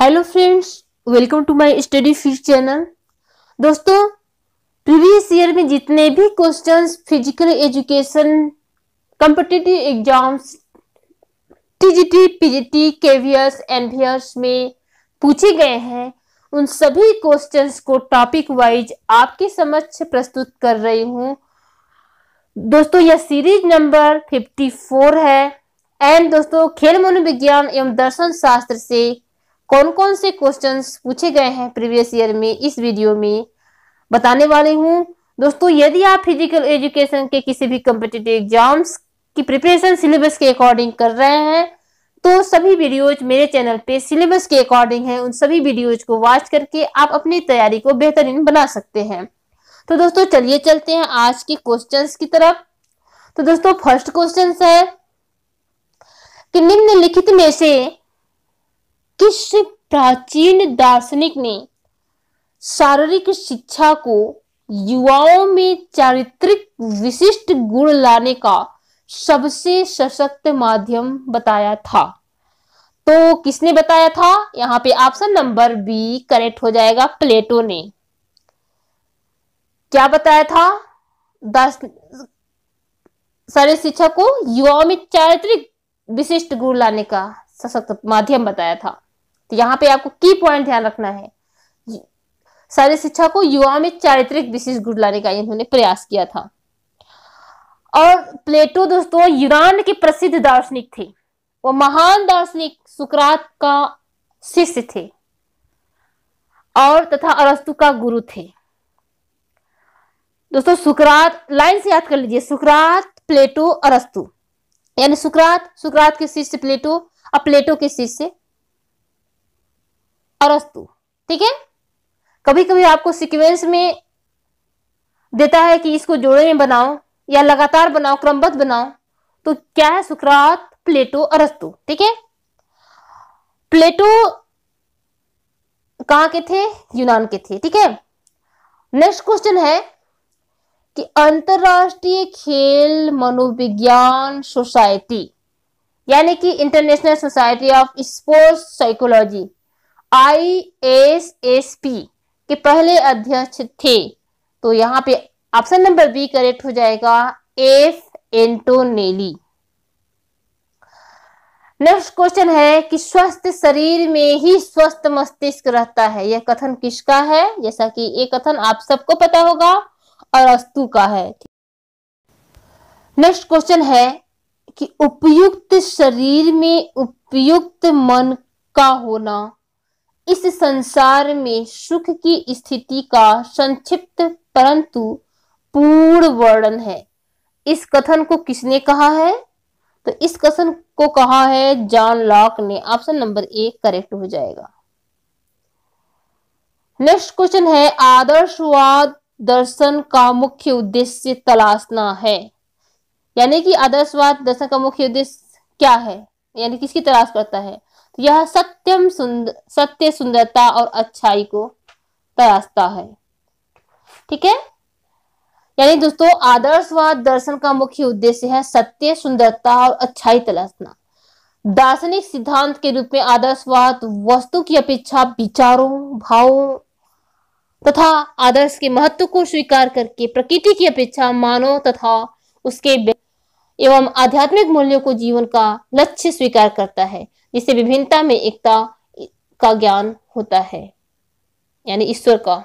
hello friends welcome to my study phys channel दोस्तों previous year में जितने भी questions physical education competitive exams TGT PGT KVS NVS में पूछे गए हैं उन सभी क्वेश्चंस को टॉपिक वाइज आपके समक्ष प्रस्तुत कर रही हूँ दोस्तों यह सीरीज नंबर 54 है एंड दोस्तों खेल मनोविज्ञान एवं दर्शन शास्त्र से कौन कौन से क्वेश्चन पूछे गए हैं प्रीवियस ईयर में इस वीडियो में बताने वाली हूँ दोस्तों यदि आप फिजिकल एजुकेशन के किसी भी कम्पिटेटिव एग्जाम्स की प्रिपरेशन सिलेबस के अकॉर्डिंग कर रहे हैं तो सभी वीडियोज मेरे चैनल पे सिलेबस के अकॉर्डिंग है उन सभी वीडियोज को वॉच करके आप अपनी तैयारी को बेहतरीन बना सकते हैं तो दोस्तों चलिए चलते हैं आज के क्वेश्चंस की तरफ तो दोस्तों फर्स्ट क्वेश्चन है कि निम्नलिखित में से किस प्राचीन दार्शनिक ने शारीरिक शिक्षा को युवाओं में चारित्रिक विशिष्ट गुण लाने का सबसे सशक्त माध्यम बताया था तो किसने बताया था यहाँ पे ऑप्शन नंबर बी करेक्ट हो जाएगा प्लेटो ने क्या बताया था दस सारे शिक्षा को युवाओं में चारित्रिक विशिष्ट गुण लाने का सशक्त माध्यम बताया था तो यहाँ पे आपको की पॉइंट ध्यान रखना है सारी शिक्षा को युवाओं में चारित्रिक विशेष गुण लाने का इन्होंने प्रयास किया था और प्लेटो दोस्तों यूनान के प्रसिद्ध दार्शनिक थे वो महान दार्शनिक सुकरात का शिष्य थे और तथा अरस्तु का गुरु थे दोस्तों सुकरात लाइन से याद कर लीजिए सुकरात प्लेटो अरस्तु यानी सुकरात सुकरात के शिष्य प्लेटो और प्लेटो के शिष्य अरस्तु ठीक है कभी कभी आपको सीक्वेंस में देता है कि इसको जोड़े में बनाओ या लगातार बनाओ क्रमबद्ध बनाओ तो क्या है सुकरात प्लेटो अरस्तु ठीक है प्लेटो कहां के थे यूनान के थे ठीक है नेक्स्ट क्वेश्चन है कि अंतरराष्ट्रीय खेल मनोविज्ञान सोसाइटी यानी कि international society of sports psychology I S S P के पहले अध्यक्ष थे तो यहाँ पे ऑप्शन नंबर बी करेक्ट हो जाएगा एफ एंटोनेली नेक्स्ट क्वेश्चन है कि स्वस्थ शरीर में ही स्वस्थ मस्तिष्क रहता है यह कथन किसका है जैसा कि ये कथन आप सबको पता होगा और अस्तु का है नेक्स्ट क्वेश्चन है कि उपयुक्त शरीर में उपयुक्त मन का होना इस संसार में सुख की स्थिति का संक्षिप्त परंतु पूर्ण वर्णन है इस कथन को किसने कहा है तो इस कथन को कहा है जॉन लॉक ने ऑप्शन नंबर एक करेक्ट हो जाएगा नेक्स्ट क्वेश्चन है आदर्शवाद दर्शन का मुख्य उद्देश्य तलाशना है यानी कि आदर्शवाद दर्शन का मुख्य उद्देश्य क्या है यानी किसकी तलाश करता है यह सत्यम सुंदर सत्य सुंदरता और अच्छाई को तरासता है ठीक है यानी दोस्तों आदर्शवाद दर्शन का मुख्य उद्देश्य है सत्य सुंदरता और अच्छाई तलाशना दार्शनिक सिद्धांत के रूप में आदर्शवाद वस्तु की अपेक्षा विचारों भावों तथा आदर्श के महत्व को स्वीकार करके प्रकृति की अपेक्षा मानव तथा उसके एवं आध्यात्मिक मूल्यों को जीवन का लक्ष्य स्वीकार करता है जिससे विभिन्नता में एकता का ज्ञान होता है यानी ईश्वर का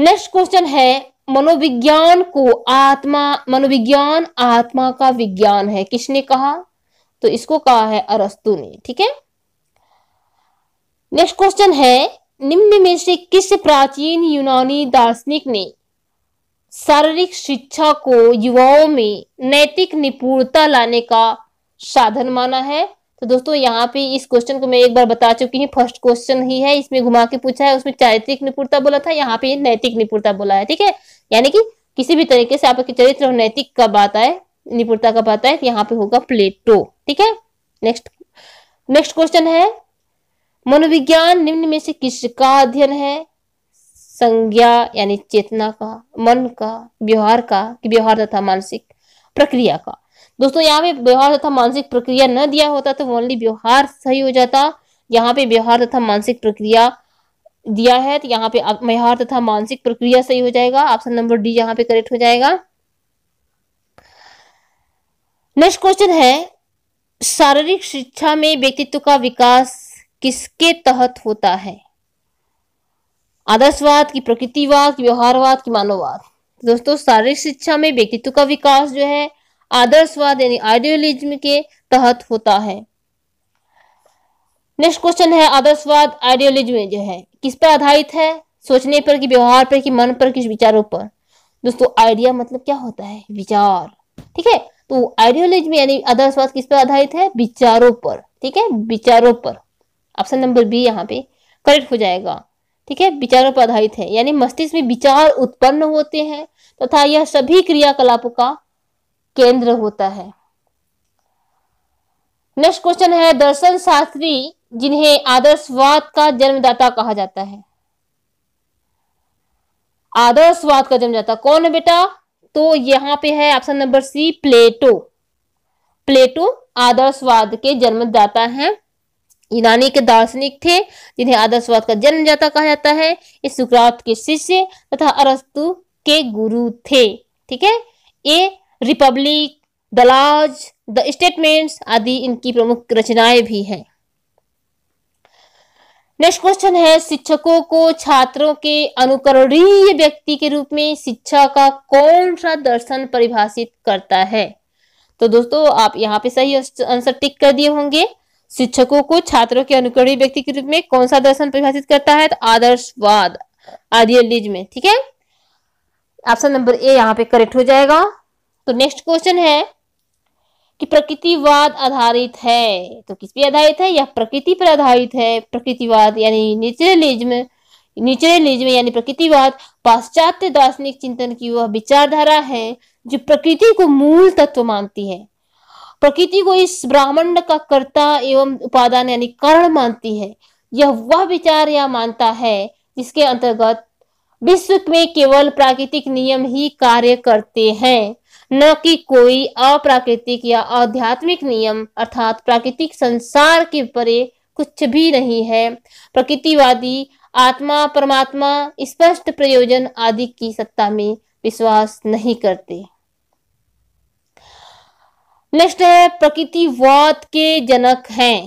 नेक्स्ट क्वेश्चन है मनोविज्ञान को आत्मा मनोविज्ञान आत्मा का विज्ञान है किसने कहा तो इसको कहा है अरस्तु ने ठीक है नेक्स्ट क्वेश्चन है निम्न में से किस प्राचीन यूनानी दार्शनिक ने शारीरिक शिक्षा को युवाओं में नैतिक निपुणता लाने का साधन माना है तो दोस्तों यहाँ पे इस क्वेश्चन को मैं एक बार बता चुकी हूँ फर्स्ट क्वेश्चन ही है इसमें घुमा के पूछा है उसमें चारित्रिक निपुणता बोला था यहाँ पे नैतिक निपुणता बोला है ठीक है यानी कि किसी भी तरीके से आपके चरित्र और नैतिक का बात आए निपुणता का बात आए तो यहाँ पे होगा प्लेटो ठीक है नेक्स्ट नेक्स्ट क्वेश्चन है मनोविज्ञान निम्न में से किसका अध्ययन है संज्ञा यानी चेतना का मन का व्यवहार का व्यवहार तथा मानसिक प्रक्रिया का दोस्तों यहाँ पे व्यवहार तथा मानसिक प्रक्रिया न दिया होता तो ओनली व्यवहार सही हो जाता यहाँ पे व्यवहार तथा मानसिक प्रक्रिया दिया है तो यहाँ पे व्यवहार तथा मानसिक प्रक्रिया सही हो जाएगा ऑप्शन नंबर डी यहाँ पे करेक्ट हो जाएगा नेक्स्ट क्वेश्चन है शारीरिक शिक्षा में व्यक्तित्व का विकास किसके तहत होता है आदर्शवाद की प्रकृतिवाद की व्यवहारवाद की मानववाद दोस्तों शारीरिक शिक्षा में व्यक्तित्व का विकास जो है आदर्शवाद यानी आइडियोलिज्म के तहत होता है नेक्स्ट क्वेश्चन है आदर्शवाद आइडियोलिज्म जो है किस पर आधारित है सोचने पर कि व्यवहार पर कि मन पर किस विचारों पर दोस्तों आइडिया मतलब क्या होता है विचार ठीक है तो आइडियोलॉजी में यानी आदर्शवाद किस पर आधारित है विचारों पर ठीक है विचारों पर ऑप्शन नंबर बी यहाँ पे करेक्ट हो जाएगा ठीक है विचारों पर आधारित है यानी मस्तिष्क में विचार उत्पन्न होते हैं तथा तो यह सभी क्रियाकलापों का केंद्र होता है नेक्स्ट क्वेश्चन है दर्शन शास्त्री जिन्हें आदर्शवाद का जन्मदाता कहा जाता है आदर्शवाद का जन्मदाता कौन है बेटा तो यहाँ पे है ऑप्शन नंबर सी प्लेटो प्लेटो आदर्शवाद के जन्मदाता हैं यूनानी के दार्शनिक थे जिन्हें आदर्शवाद का जन्मदाता कहा जाता है ये सुक्रात के शिष्य तथा अरस्तु के गुरु थे ठीक है ये Republic the laws the statements आदि इनकी प्रमुख रचनाएं भी हैं नेक्स्ट क्वेश्चन है शिक्षकों को छात्रों के अनुकरणीय व्यक्ति के रूप में शिक्षा का कौन सा दर्शन परिभाषित करता है तो दोस्तों आप यहाँ पे सही आंसर टिक कर दिए होंगे शिक्षकों को छात्रों के अनुकरणीय व्यक्ति के रूप में कौन सा दर्शन परिभाषित करता है तो आदर्शवाद आइडियलिज्म ठीक है ऑप्शन नंबर ए यहाँ पे करेक्ट हो जाएगा तो नेक्स्ट क्वेश्चन है कि प्रकृतिवाद आधारित है तो किस पे आधारित है यह प्रकृति पर आधारित है प्रकृतिवाद यानी नेचुरलिज्म नेचुरलिज्म यानी प्रकृतिवाद पाश्चात्य दार्शनिक चिंतन की वह विचारधारा है जो प्रकृति को मूल तत्व मानती है प्रकृति को इस ब्राह्मण का कर्ता एवं उपादान यानी कारण मानती है यह वह विचार या मानता है जिसके अंतर्गत विश्व में केवल प्राकृतिक नियम ही कार्य करते हैं न कि कोई अप्राकृतिक या आध्यात्मिक नियम अर्थात प्राकृतिक संसार के परे कुछ भी नहीं है प्रकृतिवादी आत्मा परमात्मा स्पष्ट प्रयोजन आदि की सत्ता में विश्वास नहीं करते नेक्स्ट है प्रकृतिवाद के जनक हैं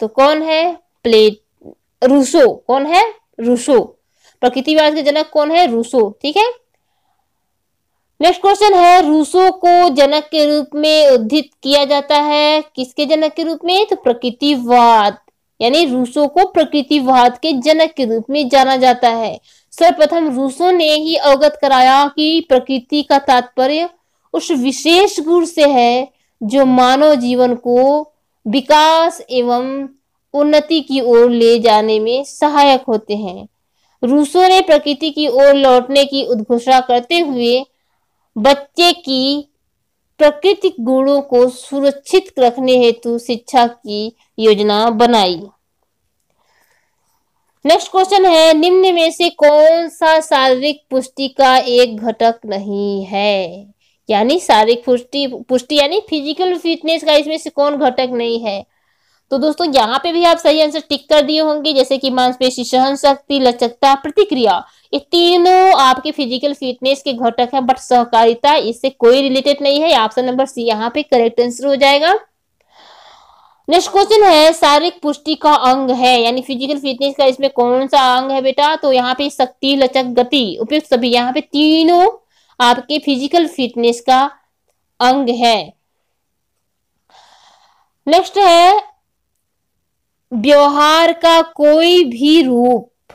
तो कौन है प्लेट रूसो कौन है रूसो प्रकृतिवाद के जनक कौन है रूसो ठीक है नेक्स्ट क्वेश्चन है रूसो को जनक के रूप में उद्धित किया जाता है किसके जनक के रूप में तो प्रकृतिवाद यानी रूसो को प्रकृतिवाद के जनक के रूप में जाना जाता है सर्वप्रथम रूसो ने ही अवगत कराया कि प्रकृति का तात्पर्य उस विशेष गुण से है जो मानव जीवन को विकास एवं उन्नति की ओर ले जाने में सहायक होते हैं रूसो ने प्रकृति की ओर लौटने की उद्घोषणा करते हुए बच्चे की प्रकृतिक गुणों को सुरक्षित रखने हेतु शिक्षा की योजना बनाई नेक्स्ट क्वेश्चन है निम्न में से कौन सा शारीरिक पुष्टि का एक घटक नहीं है यानी शारीरिक पुष्टि पुष्टि यानी फिजिकल फिटनेस का इसमें से कौन घटक नहीं है तो दोस्तों यहाँ पे भी आप सही आंसर टिक कर दिए होंगे जैसे कि मांसपेशी सहन शक्ति लचकता प्रतिक्रिया ये तीनों आपके फिजिकल फिटनेस के घटक हैं बट सहकारिता इससे कोई रिलेटेड नहीं है ऑप्शन नंबर सी यहाँ पे करेक्ट आंसर हो जाएगा नेक्स्ट क्वेश्चन है शारीरिक पुष्टि का अंग है यानी फिजिकल फिटनेस का इसमें कौन सा अंग है बेटा तो यहाँ पे शक्ति लचक गति उपयुक्त सभी यहाँ पे तीनों आपके फिजिकल फिटनेस का अंग है नेक्स्ट है व्यवहार का कोई भी रूप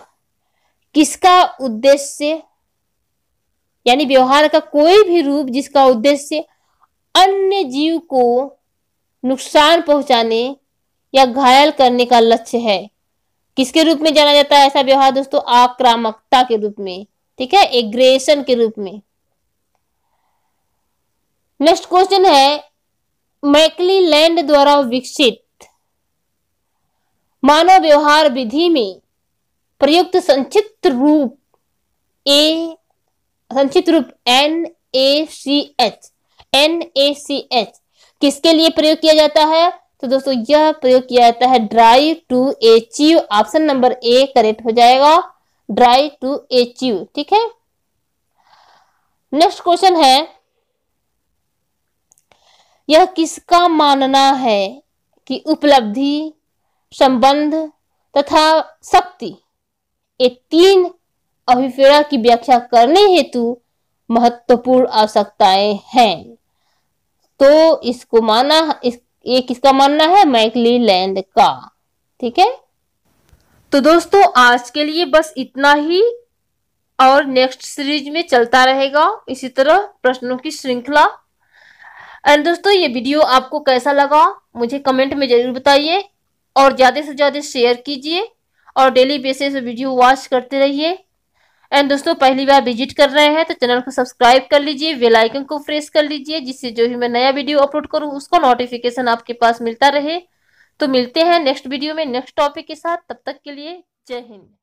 किसका उद्देश्य यानी व्यवहार का कोई भी रूप जिसका उद्देश्य अन्य जीव को नुकसान पहुंचाने या घायल करने का लक्ष्य है किसके रूप में जाना जाता है ऐसा व्यवहार दोस्तों आक्रामकता के रूप में ठीक है एग्रेशन के रूप में नेक्स्ट क्वेश्चन है मैकली लैंड द्वारा विकसित मानव व्यवहार विधि में प्रयुक्त संक्षिप्त रूप ए संक्षिप्त रूप N A C H N A C H किसके लिए प्रयोग किया जाता है तो दोस्तों यह प्रयोग किया जाता है ड्राइव टू एचयू ऑप्शन नंबर ए करेक्ट हो जाएगा ड्राइव टू यू ठीक है नेक्स्ट क्वेश्चन है यह किसका मानना है कि उपलब्धि संबंध तथा शक्ति ये तीन अभिप्रेरणा की व्याख्या करने हेतु महत्वपूर्ण आवश्यकताएं हैं तो इसको माना इस ये किसका मानना है मैकली लैंड का ठीक है तो दोस्तों आज के लिए बस इतना ही और नेक्स्ट सीरीज में चलता रहेगा इसी तरह प्रश्नों की श्रृंखला एंड दोस्तों ये वीडियो आपको कैसा लगा मुझे कमेंट में जरूर बताइए और ज़्यादा से ज़्यादा शेयर कीजिए और डेली बेसिस वीडियो वॉच करते रहिए एंड दोस्तों पहली बार विजिट कर रहे हैं तो चैनल को सब्सक्राइब कर लीजिए बेल आइकन को प्रेस कर लीजिए जिससे जो भी मैं नया वीडियो अपलोड करूँ उसको नोटिफिकेशन आपके पास मिलता रहे तो मिलते हैं नेक्स्ट वीडियो में नेक्स्ट टॉपिक के साथ तब तक के लिए जय हिंद